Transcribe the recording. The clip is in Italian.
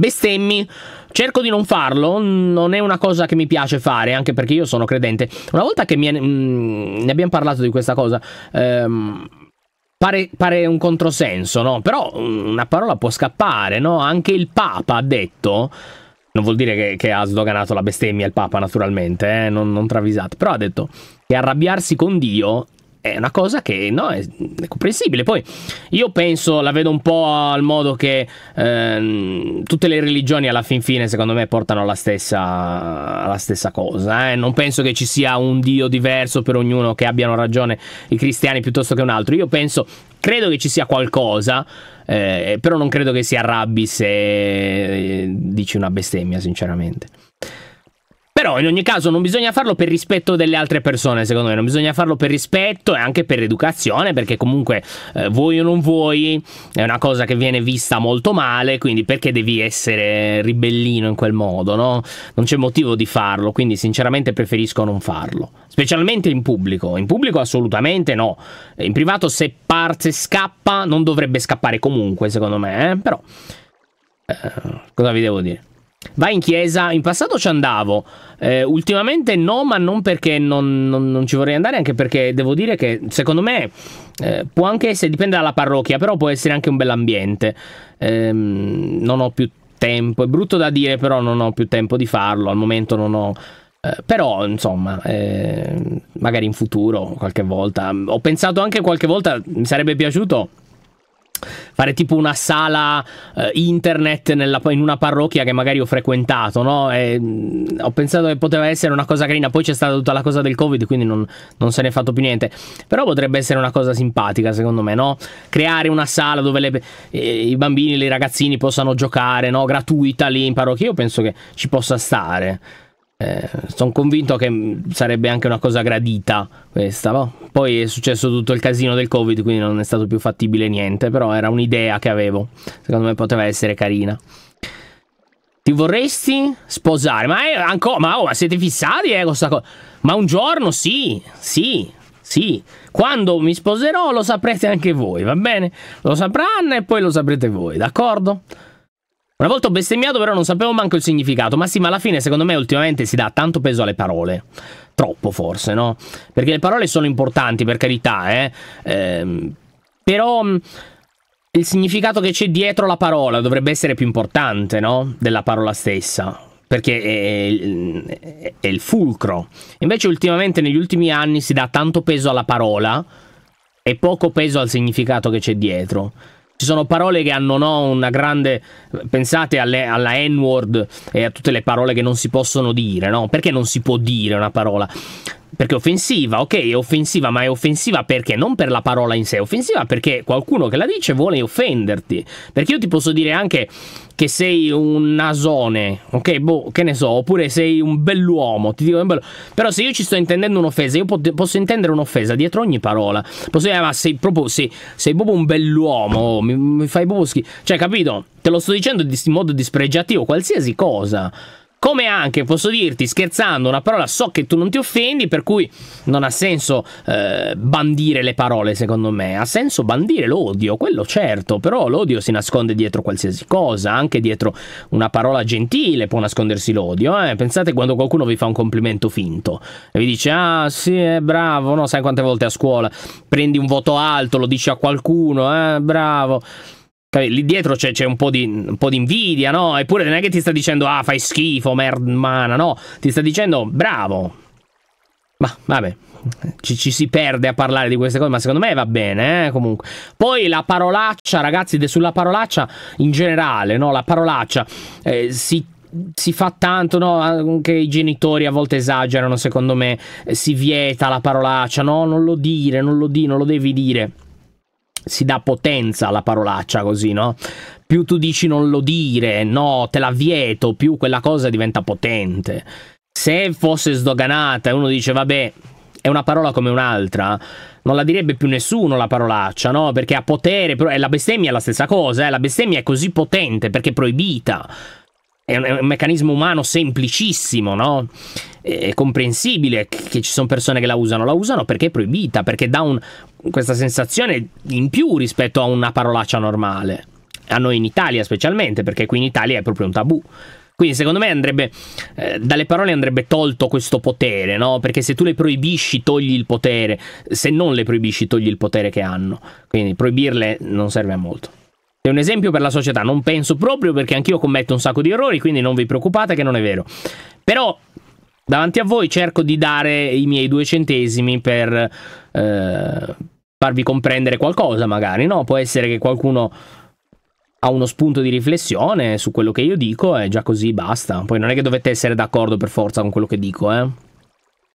Bestemmi. Cerco di non farlo, non è una cosa che mi piace fare, anche perché io sono credente. Una volta che mi, mh, mm, ne abbiamo parlato di questa cosa, ehm, Pare, pare, un controsenso, no? Però mm, una parola può scappare, no? Anche il Papa ha detto. Non vuol dire che, che ha sdoganato la bestemmia il Papa, naturalmente, eh? non, non travisate. Però ha detto che arrabbiarsi con Dio è una cosa che no, è, è, comprensibile. Poi io penso, la vedo un po' al modo che ehm, tutte le religioni alla fin fine, secondo me, portano alla stessa, alla stessa cosa. Eh? Non penso che ci sia un Dio diverso per ognuno, che abbiano ragione i cristiani piuttosto che un altro. Io penso, credo che ci sia qualcosa. Eh, però non credo che si arrabbi se eh, dici una bestemmia, sinceramente. Però in ogni caso non bisogna farlo per rispetto delle altre persone, secondo me, non bisogna farlo per rispetto e anche per educazione, perché comunque eh, vuoi o non vuoi è una cosa che viene vista molto male, quindi perché devi essere ribellino in quel modo, no? Non c'è motivo di farlo, quindi sinceramente preferisco non farlo, specialmente in pubblico, in pubblico assolutamente no, in privato se parte scappa non dovrebbe scappare comunque, secondo me, eh? però eh, cosa vi devo dire? Vai in chiesa, in passato ci andavo, eh, ultimamente no, ma non perché non, non, non, ci vorrei andare, anche perché devo dire che secondo me eh, può anche essere, dipende dalla parrocchia, però può essere anche un bell'ambiente. Eh, non ho più tempo, è brutto da dire, però non ho più tempo di farlo, al momento non ho... Eh, però insomma eh, magari in futuro qualche volta ho pensato anche qualche volta mi sarebbe piaciuto fare tipo una sala eh, internet nella, in una parrocchia che magari ho frequentato, no? E, mh, mm, ho pensato che poteva essere una cosa carina, poi c'è stata tutta la cosa del Covid, quindi non, non, se ne è fatto più niente, però potrebbe essere una cosa simpatica secondo me, no? Creare una sala dove le, eh, i bambini, i ragazzini possano giocare, no? Gratuita lì in parrocchia, io penso che ci possa stare. Eh, sono convinto che sarebbe anche una cosa gradita questa, no? Poi è successo tutto il casino del Covid, quindi non è stato più fattibile niente, però era un'idea che avevo. Secondo me poteva essere carina. Ti vorresti sposare? Ma, è ancora, ma, oh, ma siete fissati eh, con questa cosa? Ma un giorno sì, sì, sì. Quando mi sposerò lo saprete anche voi, va bene? Lo sapranno e poi lo saprete voi, d'accordo? Una volta ho bestemmiato, però non sapevo manco il significato. Ma sì, ma alla fine, secondo me, ultimamente si dà tanto peso alle parole. Troppo, forse, no? Perché le parole sono importanti, per carità, eh. Ehm, però mm, il significato che c'è dietro la parola dovrebbe essere più importante, no? Della parola stessa. Perché è, è, è il fulcro. Invece, ultimamente, negli ultimi anni, si dà tanto peso alla parola e poco peso al significato che c'è dietro. Ci sono parole che hanno no, una grande. Pensate alle, alla N-word e a tutte le parole che non si possono dire, no? Perché non si può dire una parola? Perché è offensiva, ok, è offensiva, ma è offensiva perché? Non per la parola in sé, è offensiva perché qualcuno che la dice vuole offenderti. Perché io ti posso dire anche che sei un nasone, ok, boh, che ne so, oppure sei un bell'uomo, ti dico un bello. Però se io ci sto intendendo un'offesa, io pot- posso intendere un'offesa dietro ogni parola. Posso dire, ma ah, sei proprio, sei, sei proprio un bell'uomo, oh, mi, mi fai proprio schifo. Cioè, capito? Te lo sto dicendo in modo dispregiativo, qualsiasi cosa. Come anche posso dirti scherzando una parola, so che tu non ti offendi, per cui non ha senso eh, bandire le parole, secondo me. Ha senso bandire l'odio, quello certo, però l'odio si nasconde dietro qualsiasi cosa, anche dietro una parola gentile può nascondersi l'odio. Eh? Pensate quando qualcuno vi fa un complimento finto e vi dice "Ah, sì, è bravo", no, sai quante volte a scuola prendi un voto alto, lo dici a qualcuno, "Eh, bravo". Cioè, lì dietro c'è, c'è un, po di, un, po di, invidia, no? Eppure non è che ti sta dicendo, ah, fai schifo, merdmana, no? Ti sta dicendo, bravo. Ma vabbè, ci, ci, si perde a parlare di queste cose, ma secondo me va bene, eh, comunque. Poi la parolaccia, ragazzi, sulla parolaccia in generale, no? La parolaccia eh, si si fa tanto, no? Anche i genitori a volte esagerano, secondo me. Eh, si vieta la parolaccia, no? Non lo dire, non lo di, non lo devi dire si dà potenza alla parolaccia così, no? Più tu dici non lo dire, no, te la vieto, più quella cosa diventa potente. Se fosse sdoganata e uno dice vabbè, è una parola come un'altra, non la direbbe più nessuno la parolaccia, no? Perché ha potere, e la bestemmia è la stessa cosa, eh? la bestemmia è così potente perché è proibita è un, è un meccanismo umano semplicissimo, no? È comprensibile che ci sono persone che la usano, la usano perché è proibita, perché dà un, questa sensazione in più rispetto a una parolaccia normale. A noi in Italia specialmente, perché qui in Italia è proprio un tabù. Quindi secondo me andrebbe, eh, dalle parole andrebbe tolto questo potere, no? Perché se tu le proibisci togli il potere, se non le proibisci togli il potere che hanno. Quindi proibirle non serve a molto. È un esempio per la società, non penso proprio perché anch'io commetto un sacco di errori, quindi non vi preoccupate che non è vero. Però davanti a voi cerco di dare i miei due centesimi per eh, farvi comprendere qualcosa magari, no? Può essere che qualcuno ha uno spunto di riflessione su quello che io dico e già così basta. Poi non è che dovete essere d'accordo per forza con quello che dico, eh.